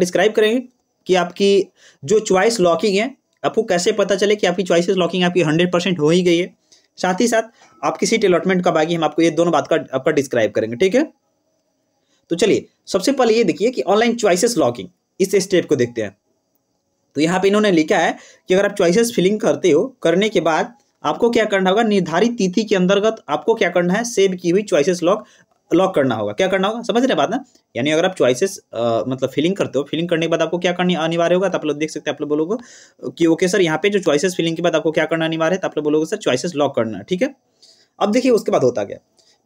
describe करेंगे कि आपकी जो च्वाइस लॉकिंग है आपको कैसे पता चले कि आपकी च्वाइसिस लॉकिंग आपकी हंड्रेड परसेंट हो ही गई है साथ ही साथ आपकी सीट अलॉटमेंट का बाकी हम आपको ये दोनों बात का आपका डिस्क्राइब करेंगे ठीक है तो चलिए सबसे पहले ये देखिए कि ऑनलाइन चॉइसेस लॉकिंग इस स्टेप को देखते हैं तो यहाँ पे इन्होंने लिखा है कि अगर आप चॉइसेस फिलिंग करते हो करने के बाद आपको क्या करना होगा निर्धारित तिथि के अंतर्गत आपको क्या करना है सेव की हुई चॉइसेस लॉक लॉक करना होगा क्या करना होगा समझ रहे बात ना यानी अगर आप चॉइसेस मतलब फिलिंग करते हो फिलिंग करने के बाद आपको क्या करनी अनिवार्य होगा तो आप लोग देख सकते हैं आप लोग बोलोगे कि ओके सर यहाँ पे जो चॉइसेस फिलिंग के बाद आपको क्या करना अनिवार्य है तो आप लोग बोलोगे सर चॉइसेस लॉक करना ठीक है अब देखिए उसके बाद होता क्या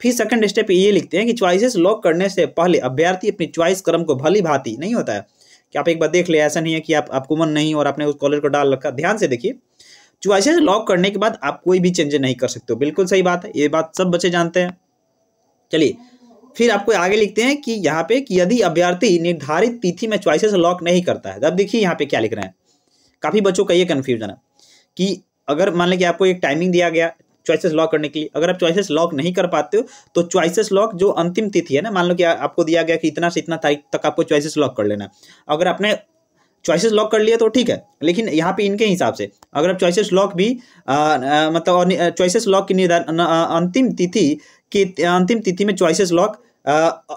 फिर सेकंड स्टेप ये लिखते हैं कि च्वाइसेस लॉक करने से पहले अभ्यर्थी अपनी च्वाइस क्रम को भली भांति नहीं होता है कि आप एक बार देख ले ऐसा नहीं है कि आप आपको मन नहीं और आपने उस कॉलर को डाल रखा ध्यान से देखिए च्वाइसेस लॉक करने के बाद आप कोई भी चेंजेस नहीं कर सकते हो बिल्कुल सही बात है ये बात सब बच्चे जानते हैं चलिए फिर आपको आगे लिखते हैं कि यहाँ पे कि यदि अभ्यर्थी निर्धारित तिथि में च्वाइसेस लॉक नहीं करता है तो अब देखिए यहाँ पे क्या लिख रहे हैं काफ़ी बच्चों का ये कन्फ्यूजन है कि अगर मान लें कि आपको एक टाइमिंग दिया गया च्वाइसेस लॉक करने के लिए अगर आप च्वाइसेस लॉक नहीं कर पाते हो तो चॉइसेस लॉक जो अंतिम तिथि है ना मान लो कि आपको दिया गया कि इतना से इतना तारीख तक आपको च्वाइसेस लॉक कर लेना अगर आपने चॉइसेस लॉक कर लिया तो ठीक है लेकिन यहाँ पे इनके हिसाब से अगर आप चॉइसेस लॉक भी आ, आ, मतलब और चॉइसेस लॉक की निर्धारण अंतिम तिथि कि अंतिम तिथि में choices lock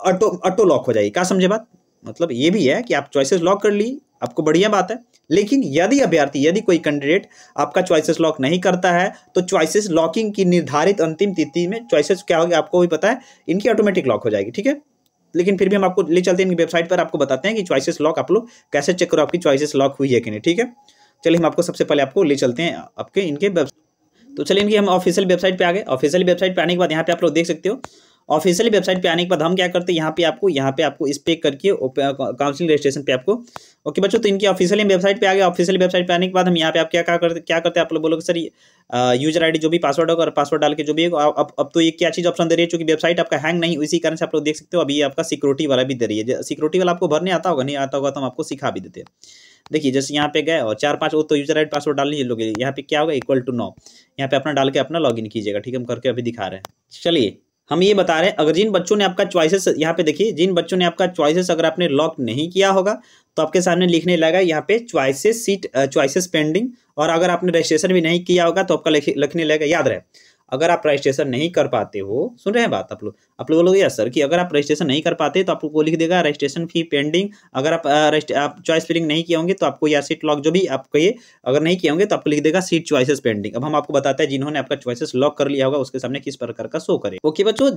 auto auto lock हो जाएगी क्या समझे बात मतलब ये भी है कि आप चॉइसेस लॉक कर ली आपको बढ़िया बात है लेकिन यदि अभ्यर्थी यदि कोई कैंडिडेट आपका चॉइसेस लॉक नहीं करता है तो चॉइसेस लॉकिंग की निर्धारित अंतिम तिथि में चॉइसेस क्या होगी आपको भी पता है इनकी ऑटोमेटिक लॉक हो जाएगी ठीक है लेकिन फिर भी हम आपको ले चलते हैं इनकी वेबसाइट पर आपको बताते हैं कि चॉइसेस लॉक आप लोग कैसे चेक करो आपकी चॉइसेस लॉक हुई है कि नहीं ठीक है चलिए हम आपको सबसे पहले आपको ले चलते हैं आपके इनके वेब तो चलिए इनकी हम ऑफिशियल वेबसाइट पे आ गए ऑफिशियल वेबसाइट पे आने के बाद यहाँ पे आप लोग देख सकते हो ऑफिशियल वेबसाइट पे आने के बाद हम क्या करते हैं यहाँ पे आपको यहाँ पे आपको इस पे करके काउंसिलिंग रजिस्ट्रेशन पे आपको ओके बच्चों तो इनकी ऑफिशियल वेबसाइट पे आ गए ऑफिशियल वेबसाइट पे आने के बाद हम यहाँ पे आप क्या क्या करते क्या करते हैं आप लोग बोलोगे सर यूजर आईडी जो भी पासवर्ड होगा और पासवर्ड डाल के जो भी होगा अब अब तो ये क्या चीज़ ऑप्शन दे रही है चूंकि वेबसाइट आपका हैंग नहीं इसी कारण से आप लोग देख सकते हो अभी आपका सिक्योरिटी वाला भी दे रही है सिक्योरिटी वाला आपको भरने आता होगा नहीं आता होगा तो हम आपको सिखा भी देते हैं देखिए जैसे यहाँ पे गए और चार पाँच वो तो यूजर आईडी पासवर्ड डाल लीजिए लोग यहाँ पे क्या होगा इक्वल टू नौ यहाँ पे अपना डाल के अपना लॉगिन कीजिएगा ठीक है हम करके अभी दिखा रहे हैं चलिए हम ये बता रहे हैं अगर जिन बच्चों ने आपका चॉइसेस यहाँ पे देखिए जिन बच्चों ने आपका चॉइसेस अगर आपने लॉक नहीं किया होगा तो आपके सामने लिखने लगा यहाँ पे च्वाइसेस सीट च्वाइसेस पेंडिंग और अगर आपने रजिस्ट्रेशन भी नहीं किया होगा तो आपका लिखने लगेगा याद रहे अगर आप रजिस्ट्रेशन नहीं कर पाते हो सुन रहे हैं बात आप लोग आप लोग बोलोगे सर कि अगर आप रजिस्ट्रेशन नहीं कर पाते तो आपको लिख देगा रजिस्ट्रेशन फी पेंडिंग अगर आप आप चॉइस फिलिंग नहीं किए होंगे तो आपको या सीट लॉक जो भी आप कहिए अगर नहीं किए होंगे तो आपको लिख देगा सीट चॉइसेस पेंडिंग अब हम आपको बताते हैं जिन्होंने आपका चॉइसेस लॉक कर लिया होगा उसके सामने किस प्रकार का शो करे ओके बच्चों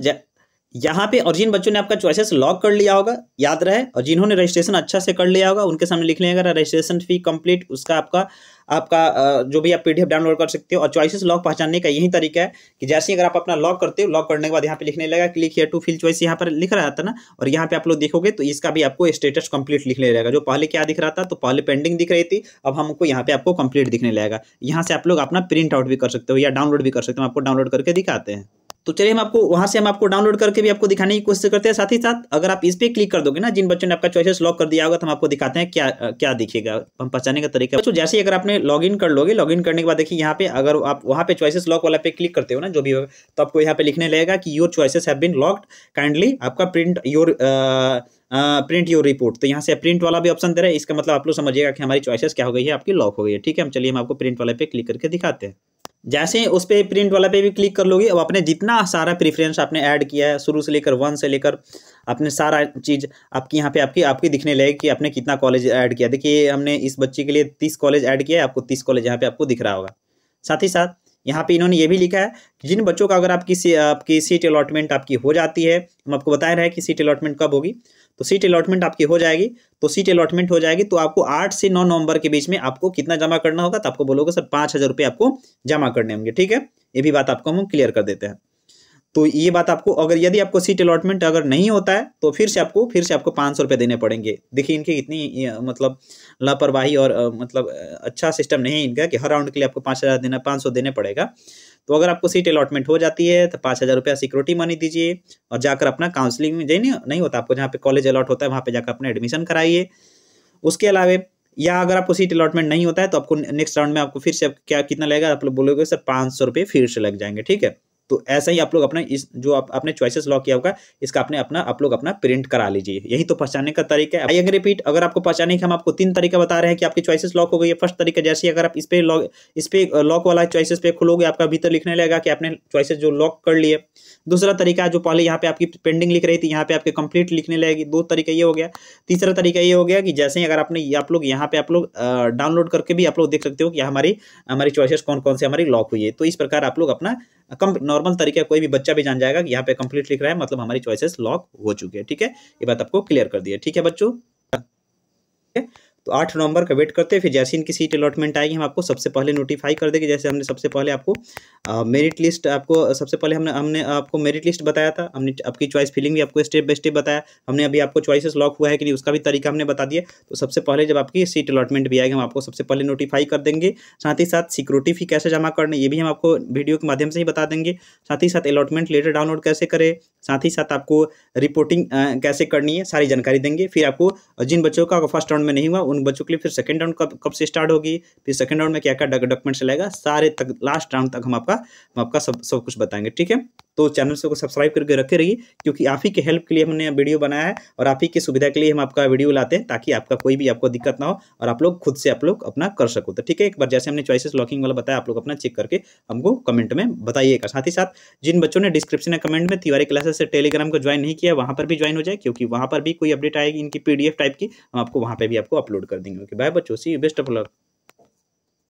यहाँ पे और जिन बच्चों ने आपका चॉइसेस लॉक कर लिया होगा याद रहे और जिन्होंने रजिस्ट्रेशन अच्छा से कर लिया होगा उनके सामने लिख लिया रजिस्ट्रेशन फी कंप्लीट उसका आपका आपका जो भी आप पीडीएफ डाउनलोड कर सकते हो और चॉइसेस लॉक पहचानने का यही तरीका है कि जैसे अगर आप अपना लॉक करते हो लॉक करने के बाद यहाँ पे लिखने लगा click here to fill choice यहाँ पर लिख रहा था ना और यहाँ पे आप लोग देखोगे तो इसका भी आपको स्टेटस कंप्लीट लिखने लगेगा जो पहले क्या दिख रहा था तो पहले पेंडिंग दिख रही थी अब हमको यहाँ पे आपको कंप्लीट दिखने लगेगा यहाँ से आप लोग अपना प्रिंट आउट भी कर सकते हो या डाउनलोड भी कर सकते हो आपको डाउनलोड करके दिखाते हैं तो चलिए हम आपको वहां से हम आपको डाउनलोड करके भी आपको दिखाने की कोशिश करते हैं साथ ही साथ अगर आप इस पर क्लिक कर दोगे ना जिन बच्चों ने आपका चॉइसेस लॉक कर दिया होगा तो हम आपको दिखाते हैं क्या क्या दिखेगा हम पहचाने का तरीका बच्चों तो जैसे ही अगर आपने इन कर लोगे इन करने के बाद देखिए यहाँ पे अगर आप वहाँ पे चॉइसेस लॉक वाला पे क्लिक करते हो ना जो भी तो आपको यहाँ पे लिखने लगेगा कि your choices have been locked kindly आपका print your print your report तो यहाँ से प्रिंट वाला भी ऑप्शन दे रहा है इसका मतलब आप लोग समझिएगा कि हमारी चॉइसेस क्या हो गई है आपकी लॉक हो गई है ठीक है हम चलिए हम आपको प्रिंट वाले पे क्लिक करके दिखाते हैं जैसे ही उस पर प्रिंट वाला पे भी क्लिक कर लोगे अब आपने जितना सारा प्रेफरेंस आपने ऐड किया है शुरू से लेकर वन से लेकर आपने सारा चीज़ आपकी यहाँ पे आपकी आपकी दिखने लगे कि आपने कितना कॉलेज ऐड किया देखिए हमने इस बच्चे के लिए तीस कॉलेज ऐड किया है आपको तीस कॉलेज यहाँ पे आपको दिख रहा होगा साथ ही साथ यहाँ पे इन्होंने ये भी लिखा है कि जिन बच्चों का अगर आपकी आपकी सीट अलॉटमेंट आपकी हो जाती है हम आपको बता रहे हैं कि सीट अलॉटमेंट कब होगी तो सीट अलॉटमेंट आपकी हो जाएगी तो सीट अलॉटमेंट हो जाएगी तो आपको आठ से नौ नवंबर के बीच में आपको कितना जमा करना होगा तो आपको बोलोगे सर पाँच हज़ार रुपये आपको जमा करने होंगे ठीक है ये भी बात आपको हम क्लियर कर देते हैं तो ये बात आपको अगर यदि आपको सीट अलॉटमेंट अगर नहीं होता है तो फिर से आपको फिर से आपको पाँच सौ रुपये देने पड़ेंगे देखिए इनकी इतनी मतलब लापरवाही और मतलब अच्छा सिस्टम नहीं है इनका कि हर राउंड के लिए आपको पाँच हज़ार देना पाँच सौ देने पड़ेगा तो अगर आपको सीट अलॉटमेंट हो जाती है तो पाँच हज़ार रुपया सिक्योरिटी मनी दीजिए और जाकर अपना काउंसलिंग में जाइए नहीं होता आपको जहाँ पे कॉलेज अलॉट होता है वहाँ पे जाकर अपना एडमिशन कराइए उसके अलावा या अगर आपको सीट अलॉटमेंट नहीं होता है तो आपको नेक्स्ट राउंड में आपको फिर से क्या कितना लगेगा आप लोग बोलोगे सर पाँच सौ रुपये फिर से लग जाएंगे ठीक है तो ऐसा ही आप लोग अपना इस जो आप, आपने चॉइसेस लॉक किया होगा इसका अपने अपना आप लोग अपना प्रिंट करा लीजिए यही तो पहचानने का तरीका है आई अगर रिपीट अगर आपको पहचाने की हम आपको तीन तरीका बता रहे हैं कि आपकी चॉइसेस लॉक हो गई है फर्स्ट तरीका जैसे अगर आप इस पर लॉक इस पर लॉक वाला चॉइसेस पे खुलोगे आपका भीतर लिखने लगेगा कि आपने चॉइसेस जो लॉक कर लिए दूसरा तरीका जो पहले यहाँ पे आपकी पेंडिंग लिख रही थी यहाँ पे आपके कंप्लीट लिखने लगेगी दो तरीका ये हो गया तीसरा तरीका ये हो गया कि जैसे ही अगर आपने आप लोग यहाँ पे आप लोग डाउनलोड करके भी आप लोग देख सकते हो कि हमारी हमारी चॉइसेस कौन कौन से हमारी लॉक हुई है तो इस प्रकार आप लोग अपना कम नॉर्मल तरीका कोई भी बच्चा भी जान जाएगा कि यहाँ पे कंप्लीट लिख रहा है मतलब हमारी चॉइसेस लॉक हो चुकी है ठीक है ये बात आपको क्लियर कर दी है ठीक है बच्चों तो आठ नवंबर का वेट करते हैं फिर जैसे इनकी सीट अलॉटमेंट आएगी हम आपको सबसे पहले नोटिफाई कर देंगे जैसे हमने सबसे पहले आपको मेरिट लिस्ट आपको सबसे पहले हमने हमने आपको मेरिट लिस्ट बताया था हमने आपकी चॉइस फिलिंग भी आपको स्टेप बाय स्टेप बताया हमने अभी आपको चॉइसेस लॉक हुआ है कि नहीं उसका भी तरीका हमने बता दिया तो सबसे पहले जब आपकी सीट अलॉटमेंट भी आएगी हम आपको सबसे पहले नोटिफाई कर देंगे साथ ही साथ सिक्योरिटी फी कैसे जमा करनी ये भी हम आपको वीडियो के माध्यम से ही बता देंगे साथ ही साथ अलॉटमेंट लेटर डाउनलोड कैसे करें साथ ही साथ आपको रिपोर्टिंग कैसे करनी है सारी जानकारी देंगे फिर आपको जिन बच्चों का फर्स्ट राउंड में नहीं हुआ उन राउंड बन चुकी फिर सेकंड राउंड कब कब से स्टार्ट होगी फिर सेकंड राउंड में क्या क्या डॉक्यूमेंट्स लगेगा सारे तक लास्ट राउंड तक हम आपका हम आपका सब सब कुछ बताएंगे ठीक है तो चैनल से को सब्सक्राइब करके रखे रहिए क्योंकि आप ही के हेल्प के लिए हमने वीडियो बनाया है और आप ही की सुविधा के लिए हम आपका वीडियो लाते हैं ताकि आपका कोई भी आपको दिक्कत ना हो और आप लोग खुद से आप लोग अपना कर सको तो ठीक है एक बार जैसे हमने चॉइसिस लॉकिंग वाला बताया आप लोग अपना चेक करके हमको कमेंट में बताइएगा साथ ही साथ जिन बच्चों ने डिस्क्रिप्शन या कमेंट में तिवारी क्लासेस से टेलीग्राम को ज्वाइन नहीं किया वहाँ पर भी ज्वाइन हो जाए क्योंकि वहाँ पर भी कोई अपडेट आएगी इनकी पीडीएफ टाइप की हम आपको वहाँ पर भी आपको अपलोड कर देंगे ओके बाय बच्चों सी बेस्ट ऑफ लक